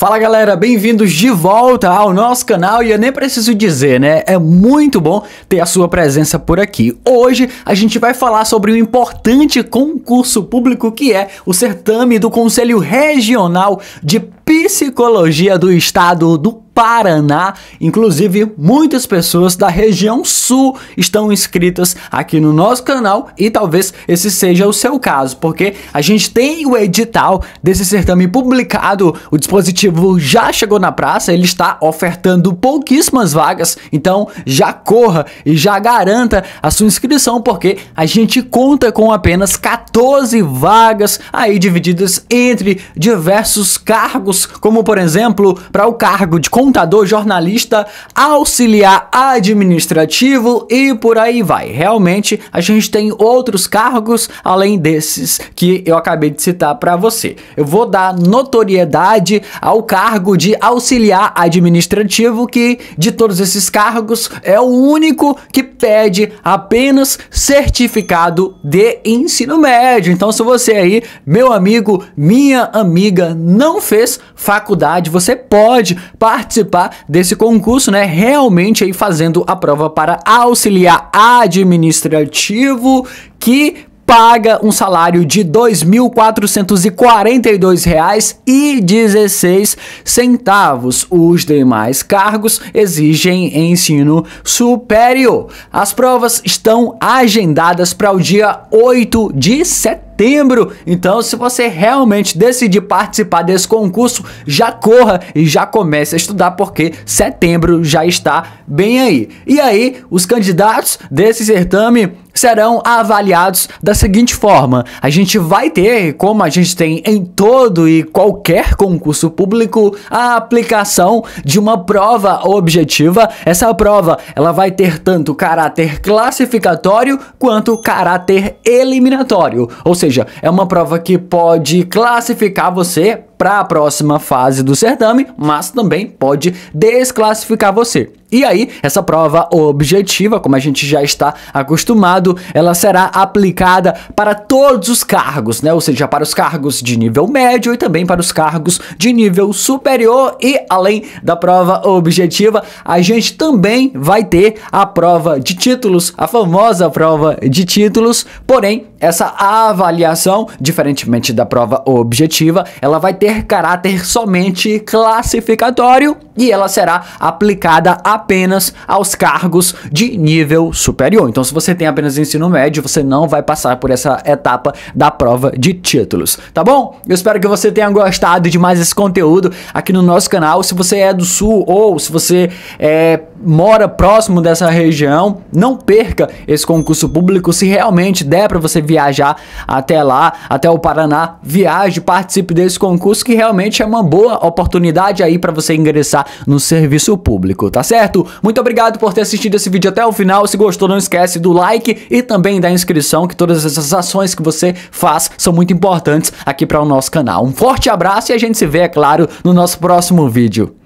Fala galera, bem-vindos de volta ao nosso canal e eu nem preciso dizer, né? É muito bom ter a sua presença por aqui. Hoje a gente vai falar sobre um importante concurso público que é o certame do Conselho Regional de Psicologia do Estado do Paraná. Inclusive, muitas pessoas da região sul estão inscritas aqui no nosso canal e talvez esse seja o seu caso, porque a gente tem o edital desse certame publicado, o dispositivo já chegou na praça, ele está ofertando pouquíssimas vagas, então já corra e já garanta a sua inscrição, porque a gente conta com apenas 14 vagas aí divididas entre diversos cargos, como por exemplo, para o cargo de contador, jornalista, auxiliar administrativo e por aí vai. Realmente, a gente tem outros cargos além desses que eu acabei de citar para você. Eu vou dar notoriedade ao cargo de auxiliar administrativo que de todos esses cargos é o único que pede apenas certificado de ensino médio. Então, se você aí, meu amigo, minha amiga, não fez faculdade, você pode participar desse concurso, né? Realmente aí fazendo a prova para auxiliar administrativo que paga um salário de R$ 2.442,16. Os demais cargos exigem ensino superior. As provas estão agendadas para o dia 8 de setembro setembro. Então, se você realmente decidir participar desse concurso, já corra e já comece a estudar, porque setembro já está bem aí. E aí, os candidatos desse certame serão avaliados da seguinte forma: a gente vai ter, como a gente tem em todo e qualquer concurso público, a aplicação de uma prova objetiva. Essa prova, ela vai ter tanto caráter classificatório quanto caráter eliminatório, ou seja, seja, é uma prova que pode classificar você para a próxima fase do certame, mas também pode desclassificar você. E aí, essa prova objetiva, como a gente já está acostumado, ela será aplicada para todos os cargos, né? Ou seja, para os cargos de nível médio e também para os cargos de nível superior. E além da prova objetiva, a gente também vai ter a prova de títulos, a famosa prova de títulos. Porém, essa avaliação, diferentemente da prova objetiva, ela vai ter ter caráter somente classificatório e ela será aplicada apenas aos cargos de nível superior. Então, se você tem apenas ensino médio, você não vai passar por essa etapa da prova de títulos, tá bom? Eu espero que você tenha gostado de mais esse conteúdo aqui no nosso canal. Se você é do Sul ou se você é, mora próximo dessa região, não perca esse concurso público. Se realmente der para você viajar até lá, até o Paraná, viaje, participe desse concurso que realmente é uma boa oportunidade aí para você ingressar no serviço público, tá certo? Muito obrigado por ter assistido esse vídeo até o final. Se gostou, não esquece do like e também da inscrição, que todas essas ações que você faz são muito importantes aqui para o nosso canal. Um forte abraço e a gente se vê, é claro, no nosso próximo vídeo.